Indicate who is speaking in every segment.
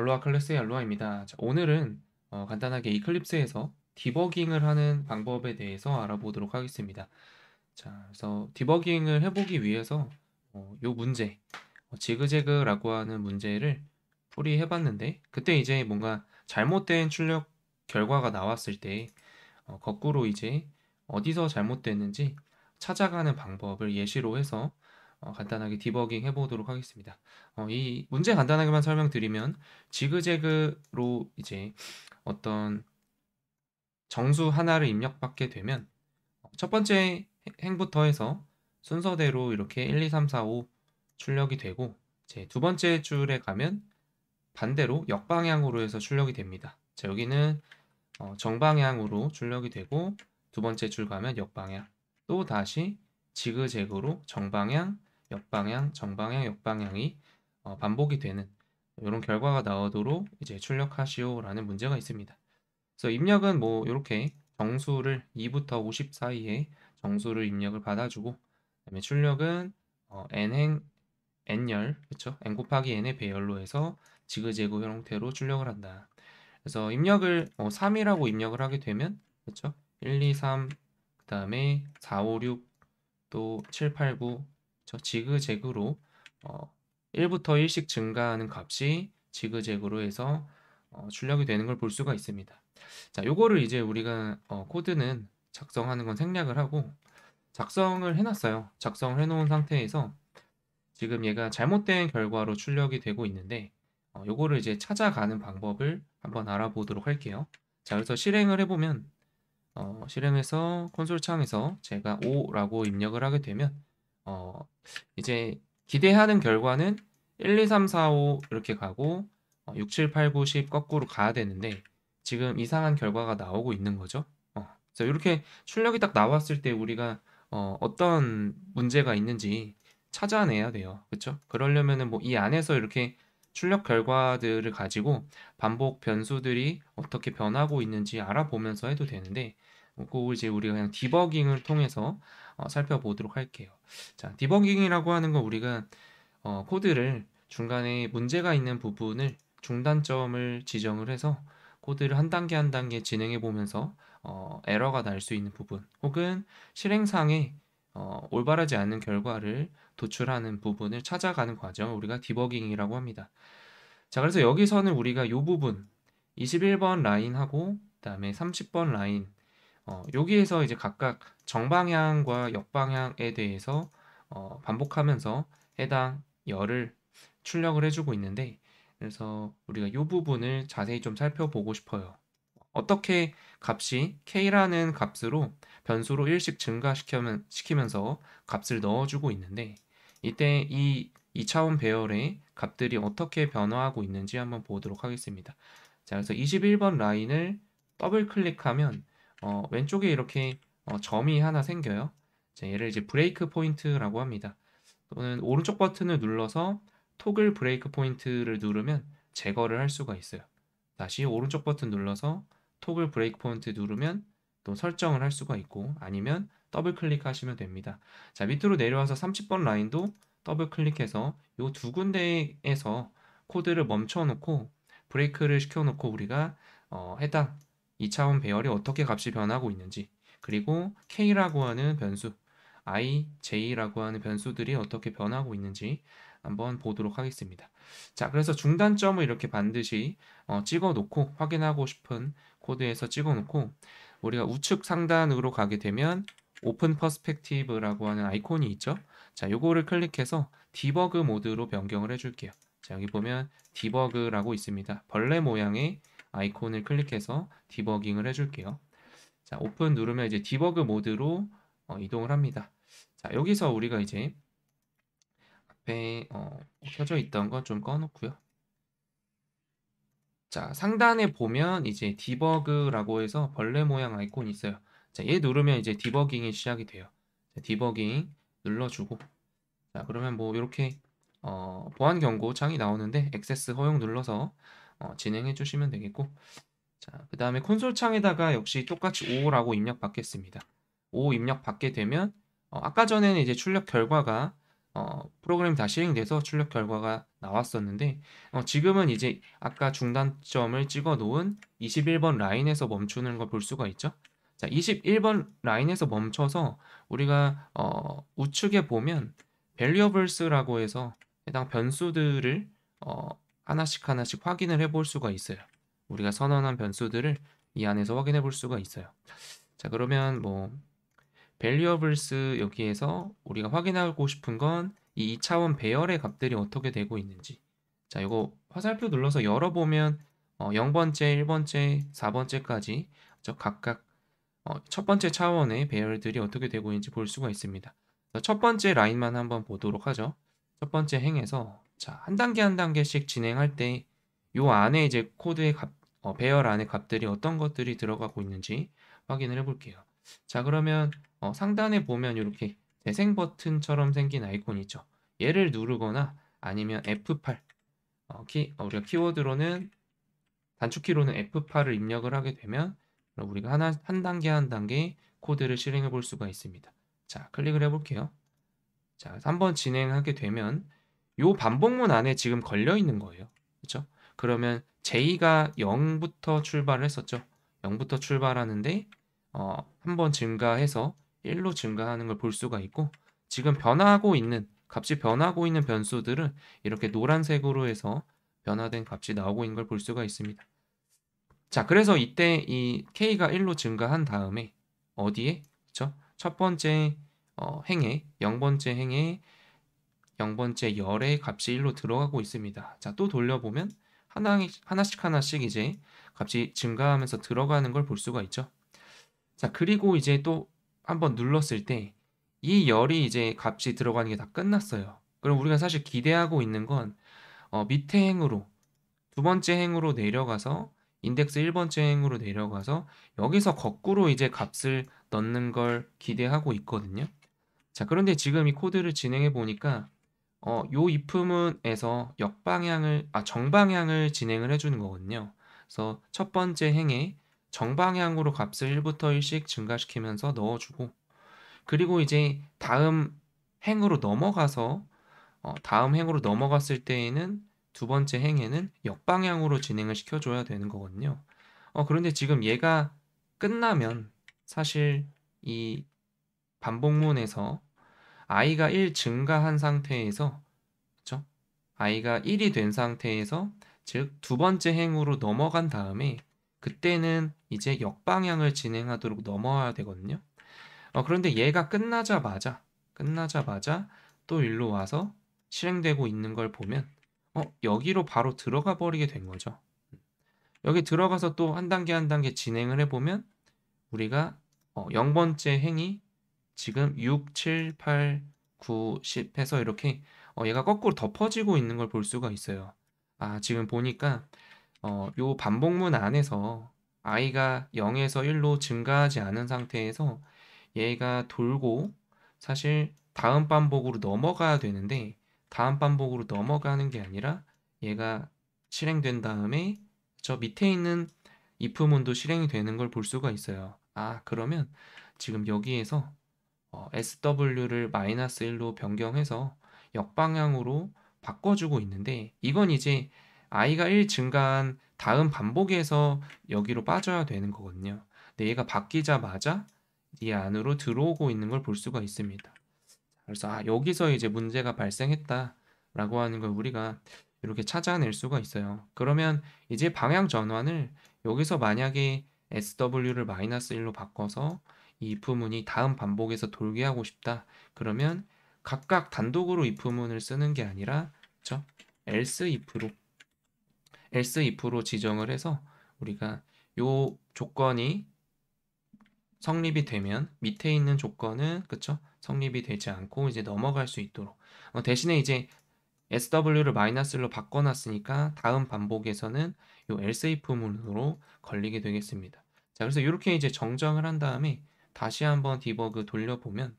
Speaker 1: 알로하 클래스의 알로하입니다. 자, 오늘은 어, 간단하게 이클립스에서 디버깅을 하는 방법에 대해서 알아보도록 하겠습니다. 자, 그래서 디버깅을 해보기 위해서 어, 요 문제, 어, 지그재그라고 하는 문제를 풀이해봤는데 그때 이제 뭔가 잘못된 출력 결과가 나왔을 때 어, 거꾸로 이제 어디서 잘못됐는지 찾아가는 방법을 예시로 해서 어, 간단하게 디버깅 해보도록 하겠습니다. 어, 이 문제 간단하게만 설명드리면 지그재그로 이제 어떤 정수 하나를 입력받게 되면 첫 번째 행부터 해서 순서대로 이렇게 1, 2, 3, 4, 5 출력이 되고 제두 번째 줄에 가면 반대로 역방향으로 해서 출력이 됩니다. 자, 여기는 어, 정방향으로 출력이 되고 두 번째 줄 가면 역방향 또 다시 지그재그로 정방향 역방향, 정방향, 역방향이 어, 반복이 되는 이런 결과가 나오도록 이제 출력하시오라는 문제가 있습니다. 그래서 입력은 뭐 이렇게 정수를 2부터 50 사이에 정수를 입력을 받아주고 그다음에 출력은 어, n행 n열 그렇 n 곱하기 n의 배열로 해서 지그재그 형태로 출력을 한다. 그래서 입력을 어, 3이라고 입력을 하게 되면 그렇죠? 1, 2, 3 그다음에 4, 5, 6 또 7, 8, 9 그렇죠? 지그재그로 어, 1부터 1씩 증가하는 값이 지그재그로 해서 어, 출력이 되는 걸 볼 수가 있습니다. 자, 요거를 이제 우리가 어, 코드는 작성하는 건 생략을 하고 작성을 해놨어요. 작성을 해놓은 상태에서 지금 얘가 잘못된 결과로 출력이 되고 있는데 어, 요거를 이제 찾아가는 방법을 한번 알아보도록 할게요. 자, 그래서 실행을 해보면 어, 실행해서 콘솔 창에서 제가 5라고 입력을 하게 되면 어, 이제 기대하는 결과는 1, 2, 3, 4, 5 이렇게 가고 어, 6, 7, 8, 9, 10 거꾸로 가야 되는데 지금 이상한 결과가 나오고 있는 거죠. 어, 그래서 이렇게 출력이 딱 나왔을 때 우리가 어, 어떤 문제가 있는지 찾아내야 돼요. 그렇죠? 그러려면은 뭐 이 안에서 이렇게 출력 결과들을 가지고 반복 변수들이 어떻게 변하고 있는지 알아보면서 해도 되는데 그거 이제 우리가 그냥 디버깅을 통해서 어, 살펴보도록 할게요. 자, 디버깅이라고 하는 건 우리가 어, 코드를 중간에 문제가 있는 부분을 중단점을 지정을 해서 코드를 한 단계 한 단계 진행해 보면서 어, 에러가 날 수 있는 부분 혹은 실행상에 어, 올바르지 않은 결과를 도출하는 부분을 찾아가는 과정을 우리가 디버깅이라고 합니다. 자, 그래서 여기서는 우리가 이 부분 21번 라인하고 그다음에 30번 라인 어, 여기에서 이제 각각 정방향과 역방향에 대해서 어, 반복하면서 해당 열을 출력을 해주고 있는데 그래서 우리가 이 부분을 자세히 좀 살펴보고 싶어요. 어떻게 값이 k라는 값으로 변수로 1씩 증가시키면서 값을 넣어주고 있는데 이때 이 2차원 배열의 값들이 어떻게 변화하고 있는지 한번 보도록 하겠습니다. 자, 그래서 21번 라인을 더블 클릭하면 어, 왼쪽에 이렇게 어, 점이 하나 생겨요. 자, 얘를 이제 브레이크 포인트라고 합니다. 또는 오른쪽 버튼을 눌러서 토글 브레이크 포인트를 누르면 제거를 할 수가 있어요. 다시 오른쪽 버튼 눌러서 토글 브레이크 포인트 누르면 또 설정을 할 수가 있고 아니면 더블 클릭하시면 됩니다. 자 밑으로 내려와서 30번 라인도 더블 클릭해서 이 두 군데에서 코드를 멈춰놓고 브레이크를 시켜놓고 우리가 어, 해당 2차원 배열이 어떻게 값이 변하고 있는지 그리고 K라고 하는 변수 i, j라고 하는 변수들이 어떻게 변하고 있는지 한번 보도록 하겠습니다. 자, 그래서 중단점을 이렇게 반드시 어, 찍어 놓고 확인하고 싶은 코드에서 찍어 놓고 우리가 우측 상단으로 가게 되면 오픈 퍼스펙티브라고 하는 아이콘이 있죠. 자, 요거를 클릭해서 디버그 모드로 변경을 해 줄게요. 자, 여기 보면 디버그라고 있습니다. 벌레 모양의 아이콘을 클릭해서 디버깅을 해줄게요. 자, 오픈 누르면 이제 디버그 모드로 어, 이동을 합니다. 자, 여기서 우리가 이제 앞에 어, 켜져 있던 건 좀 꺼놓고요. 자, 상단에 보면 이제 디버그라고 해서 벌레 모양 아이콘이 있어요. 자, 얘 누르면 이제 디버깅이 시작이 돼요. 자, 디버깅 눌러주고 자, 그러면 뭐 이렇게 어, 보안 경고 창이 나오는데 액세스 허용 눌러서 어, 진행해 주시면 되겠고 자, 그 다음에 콘솔 창에다가 역시 똑같이 5라고 입력 받겠습니다. 5 입력 받게 되면 어, 아까 전에는 이제 출력 결과가 어, 프로그램 다 실행돼서 출력 결과가 나왔었는데 어, 지금은 이제 아까 중단점을 찍어 놓은 21번 라인에서 멈추는 걸 볼 수가 있죠. 자, 21번 라인에서 멈춰서 우리가 어, 우측에 보면 valuables라고 해서 해당 변수들을 어, 하나씩 하나씩 확인을 해볼 수가 있어요. 우리가 선언한 변수들을 이 안에서 확인해 볼 수가 있어요. 자 그러면 뭐 valuables 여기에서 우리가 확인하고 싶은 건이 2차원 배열의 값들이 어떻게 되고 있는지 자 이거 화살표 눌러서 열어보면 어, 0번째, 1번째, 4번째까지 저 각각 어, 첫 번째 차원의 배열들이 어떻게 되고 있는지 볼 수가 있습니다. 첫 번째 라인만 한번 보도록 하죠. 첫 번째 행에서 자, 한 단계 한 단계씩 진행할 때요 안에 이제 코드의 값, 어, 배열 안에 값들이 어떤 것들이 들어가고 있는지 확인을 해볼게요. 자, 그러면 어, 상단에 보면 이렇게 재생 버튼처럼 생긴 아이콘이죠. 얘를 누르거나 아니면 F8 어, 키, 어, 우리가 키워드로는 단축키로는 F8을 입력을 하게 되면 우리가 하나, 한 단계 한 단계 코드를 실행해 볼 수가 있습니다. 자, 클릭을 해볼게요. 자, 한번 진행하게 되면 요 반복문 안에 지금 걸려 있는 거예요. 그렇죠? 그러면 J가 0부터 출발을 했었죠. 0부터 출발하는데 어, 한 번 증가해서 1로 증가하는 걸 볼 수가 있고 지금 변하고 있는 값이 변하고 있는 변수들은 이렇게 노란색으로 해서 변화된 값이 나오고 있는 걸 볼 수가 있습니다. 자, 그래서 이때 이 k가 1로 증가한 다음에 어디에? 그렇죠첫 번째 어, 행에, 0번째 행에 0번째 열의 값이 1로 들어가고 있습니다. 자, 또 돌려보면 하나, 하나씩 하나씩 이제 값이 증가하면서 들어가는 걸 볼 수가 있죠. 자, 그리고 이제 또 한번 눌렀을 때 이 열이 이제 값이 들어가는 게 다 끝났어요. 그럼 우리가 사실 기대하고 있는 건 어, 밑에 행으로 두 번째 행으로 내려가서 인덱스 1번째 행으로 내려가서 여기서 거꾸로 이제 값을 넣는 걸 기대하고 있거든요. 자, 그런데 지금 이 코드를 진행해 보니까 어, 요 이품은에서 역방향을 아 정방향을 진행을 해주는 거거든요. 그래서 첫 번째 행에 정방향으로 값을 1부터 1씩 증가시키면서 넣어주고 그리고 이제 다음 행으로 넘어가서 어, 다음 행으로 넘어갔을 때에는 두 번째 행에는 역방향으로 진행을 시켜줘야 되는 거거든요. 어, 그런데 지금 얘가 끝나면 사실 이 반복문에서 i가 1 증가한 상태에서 그렇죠? i가 1이 된 상태에서 즉 두 번째 행으로 넘어간 다음에 그때는 이제 역방향을 진행하도록 넘어야 되거든요. 어, 그런데 얘가 끝나자마자 끝나자마자 또 일로 와서 실행되고 있는 걸 보면 어, 여기로 바로 들어가 버리게 된 거죠. 여기 들어가서 또 한 단계 한 단계 진행을 해보면 우리가 어, 0번째 행이 지금 6, 7, 8, 9, 10 해서 이렇게 어, 얘가 거꾸로 덮어지고 있는 걸 볼 수가 있어요. 아, 지금 보니까 어, 요 반복문 안에서 i가 0에서 1로 증가하지 않은 상태에서 얘가 돌고 사실 다음 반복으로 넘어가야 되는데 다음 반복으로 넘어가는 게 아니라 얘가 실행된 다음에 저 밑에 있는 if문도 실행이 되는 걸 볼 수가 있어요. 아, 그러면 지금 여기에서 어, SW를 마이너스 1로 변경해서 역방향으로 바꿔주고 있는데 이건 이제 i가 1 증가한 다음 반복에서 여기로 빠져야 되는 거거든요. 근데 얘가 바뀌자마자 이 안으로 들어오고 있는 걸 볼 수가 있습니다. 그래서 아, 여기서 이제 문제가 발생했다라고 하는 걸 우리가 이렇게 찾아낼 수가 있어요. 그러면 이제 방향 전환을 여기서 만약에 SW를 마이너스 1로 바꿔서 이 부문이 다음 반복에서 돌게 하고 싶다. 그러면 각각 단독으로 이 부문을 쓰는 게 아니라 그렇죠? else if로 else if로 지정을 해서 우리가 요 조건이 성립이 되면 밑에 있는 조건은 그쵸 성립이 되지 않고 이제 넘어갈 수 있도록 어, 대신에 이제 SW를 마이너스로 바꿔놨으니까 다음 반복에서는 요 else if문으로 걸리게 되겠습니다. 자 그래서 이렇게 이제 정정을 한 다음에 다시 한번 디버그 돌려보면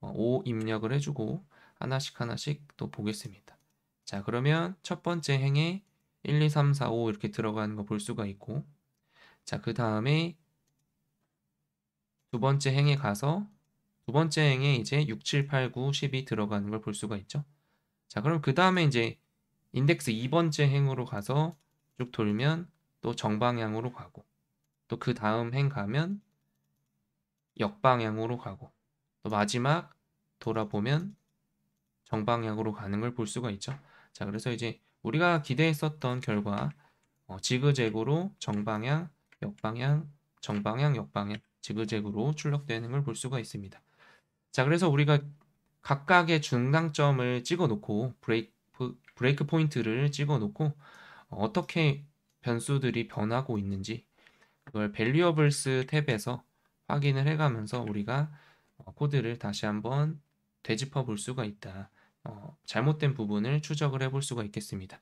Speaker 1: 5 어, 입력을 해주고 하나씩 하나씩 또 보겠습니다. 자 그러면 첫 번째 행에 1, 2, 3, 4, 5 이렇게 들어가는 거 볼 수가 있고 자 그 다음에 두 번째 행에 가서 두 번째 행에 이제 6, 7, 8, 9, 10이 들어가는 걸 볼 수가 있죠. 자 그럼 그 다음에 이제 인덱스 2번째 행으로 가서 쭉 돌면 또 정방향으로 가고 또 그 다음 행 가면 역방향으로 가고 또 마지막 돌아보면 정방향으로 가는 걸 볼 수가 있죠. 자, 그래서 이제 우리가 기대했었던 결과 어, 지그재그로 정방향, 역방향, 정방향, 역방향 지그재그로 출력되는 걸 볼 수가 있습니다. 자, 그래서 우리가 각각의 중앙점을 찍어 놓고 브레이크, 브레이크 포인트를 찍어 놓고 어, 어떻게 변수들이 변하고 있는지 그걸 밸류어블스 탭에서 확인을 해가면서 우리가 어, 코드를 다시 한번 되짚어 볼 수가 있다. 어, 잘못된 부분을 추적을 해 볼 수가 있겠습니다.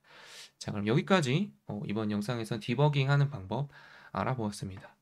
Speaker 1: 자 그럼 여기까지 어, 이번 영상에서 디버깅 하는 방법 알아보았습니다.